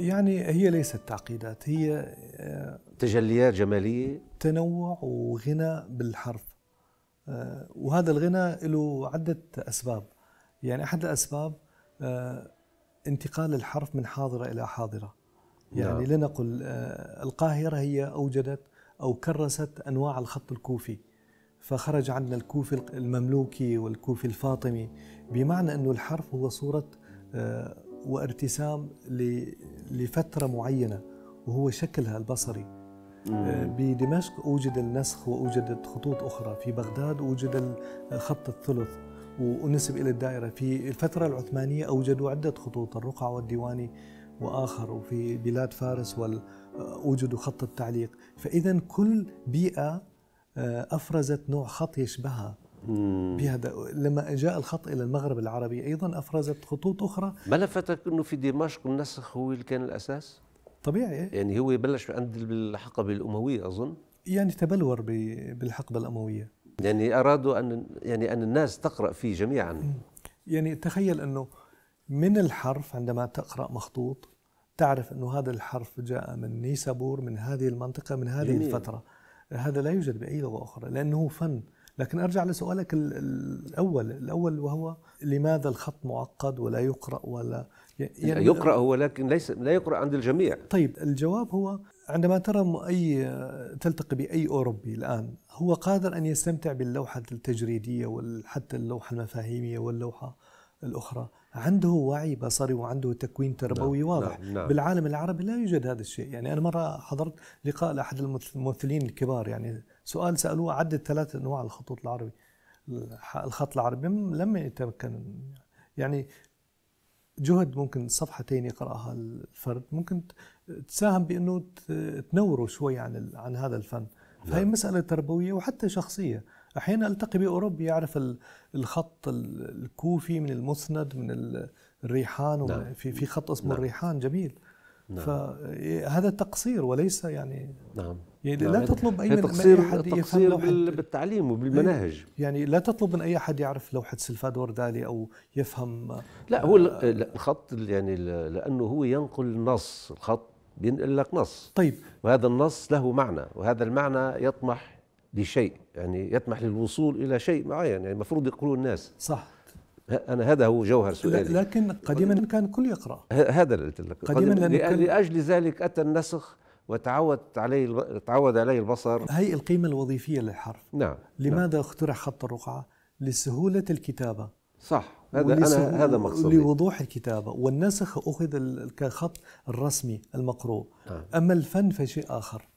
يعني هي ليست تعقيدات هي آه، تجليات جماليه تنوع وغنى بالحرف آه، وهذا الغنى له عده اسباب يعني احد الاسباب آه، انتقال الحرف من حاضره الى حاضره يعني نعم. لنقل القاهره هي اوجدت او كرست انواع الخط الكوفي فخرج عندنا الكوفي المملوكي والكوفي الفاطمي بمعنى انه الحرف هو صوره وارتسام لفترة معينة وهو شكلها البصري مم. آه، بدمشق أوجد النسخ وأوجدت خطوط أخرى في بغداد أوجد الخط الثلث ونسب إلى الدائرة في الفترة العثمانية أوجدوا عدة خطوط الرقعة والديواني وآخر وفي بلاد فارس ووجدوا آه، أوجدوا خط التعليق فإذا كل بيئة آه، أفرزت نوع خط يشبهها بهذا لما جاء الخط الى المغرب العربي ايضا افرزت خطوط اخرى ما لفتك انه في دمشق النسخ هو اللي كان الاساس؟ طبيعي يعني هو بلش عند الحقبه الامويه اظن يعني تبلور بالحقبه الامويه يعني ارادوا ان يعني ان الناس تقرا فيه جميعا يعني تخيل انه من الحرف عندما تقرا مخطوط تعرف انه هذا الحرف جاء من نيسابور من هذه المنطقه من هذه جميل. الفتره هذا لا يوجد باي لغه اخرى لانه فن لكن ارجع لسؤالك الاول الاول وهو لماذا الخط معقد ولا يقرا ولا يعني يقرا هو لكن ليس لا يقرا عند الجميع طيب الجواب هو عندما ترى اي تلتقي باي اوروبي الان هو قادر ان يستمتع باللوحه التجريديه وحتى اللوحه المفاهيميه واللوحه الاخرى عنده وعي بصري وعنده تكوين تربوي نعم. واضح نعم. نعم. بالعالم العربي لا يوجد هذا الشيء يعني أنا مرة حضرت لقاء لأحد الممثلين الكبار يعني سؤال سألوه عدد ثلاث أنواع الخطوط العربي الخط العربي لم يتمكن يعني جهد ممكن صفحتين يقراها الفرد ممكن تساهم بانه تنوره شوي عن عن هذا الفن فهي نعم. مسألة تربوية وحتى شخصية أحيانا ألتقي بأوروبي يعرف الخط الكوفي من المسند من الريحان نعم. في في خط اسمه نعم. الريحان جميل نعم. فهذا إيه، تقصير وليس يعني نعم يعني نعم. لا تطلب اي من تقصير احد تقصير بالتعليم وبالمناهج إيه، يعني لا تطلب من اي احد يعرف لوحه سلفادور دالي او يفهم لا هو الخط يعني لانه هو ينقل النص الخط بينقل لك نص طيب وهذا النص له معنى وهذا المعنى يطمح لشيء يعني يطمح للوصول الى شيء معين يعني المفروض يقولوا الناس صح انا هذا هو جوهر سؤالي لكن قديما كان كل يقرا هذا اللي قلت لك قديما لاجل ذلك اتى النسخ وتعودت عليه تعود عليه البصر هي القيمه الوظيفيه للحرف نعم, نعم. لماذا نعم. اخترع خط الرقعه لسهوله الكتابه صح هذا أنا هذا مقصودي لوضوح الكتابة والنسخ أخذ كخط الرسمي المقروء نعم. أما الفن فشيء آخر